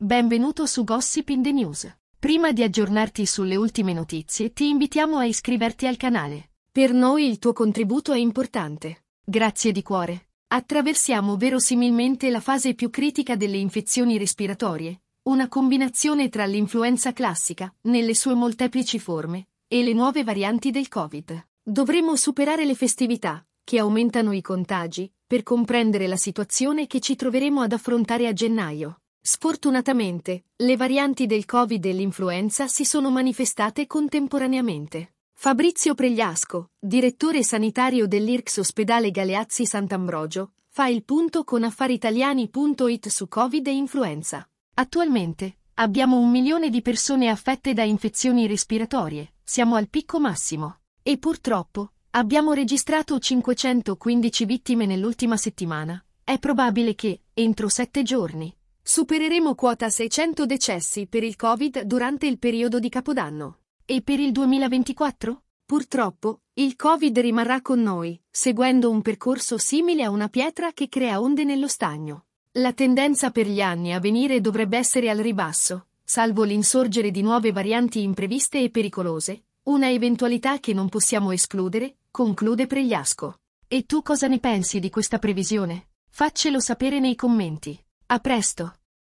Benvenuto su Gossip in the News. Prima di aggiornarti sulle ultime notizie, ti invitiamo a iscriverti al canale. Per noi il tuo contributo è importante. Grazie di cuore. Attraversiamo verosimilmente la fase più critica delle infezioni respiratorie, una combinazione tra l'influenza classica, nelle sue molteplici forme, e le nuove varianti del Covid. Dovremo superare le festività, che aumentano i contagi, per comprendere la situazione che ci troveremo ad affrontare a gennaio. Sfortunatamente, le varianti del Covid e l'influenza si sono manifestate contemporaneamente. Fabrizio Pregliasco, direttore sanitario dell'IRCS Ospedale Galeazzi Sant'Ambrogio, fa il punto con affaritaliani.it su Covid e influenza. Attualmente, abbiamo un milione di persone affette da infezioni respiratorie, siamo al picco massimo. E purtroppo, abbiamo registrato 515 vittime nell'ultima settimana. È probabile che, entro sette giorni, Supereremo quota 600 decessi per il Covid durante il periodo di Capodanno. E per il 2024? Purtroppo, il Covid rimarrà con noi, seguendo un percorso simile a una pietra che crea onde nello stagno. La tendenza per gli anni a venire dovrebbe essere al ribasso, salvo l'insorgere di nuove varianti impreviste e pericolose, una eventualità che non possiamo escludere, conclude Pregliasco. E tu cosa ne pensi di questa previsione? Faccelo sapere nei commenti. A presto!